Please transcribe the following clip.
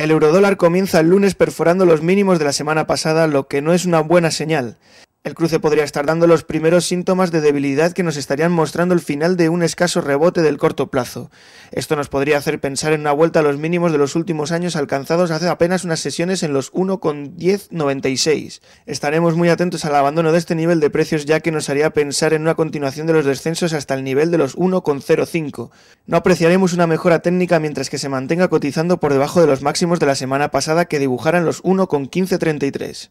El eurodólar comienza el lunes perforando los mínimos de la semana pasada, lo que no es una buena señal. El cruce podría estar dando los primeros síntomas de debilidad que nos estarían mostrando el final de un escaso rebote del corto plazo. Esto nos podría hacer pensar en una vuelta a los mínimos de los últimos años alcanzados hace apenas unas sesiones en los 1,1096. Estaremos muy atentos al abandono de este nivel de precios ya que nos haría pensar en una continuación de los descensos hasta el nivel de los 1,05. No apreciaremos una mejora técnica mientras que se mantenga cotizando por debajo de los máximos de la semana pasada que dibujaran los 1,1533.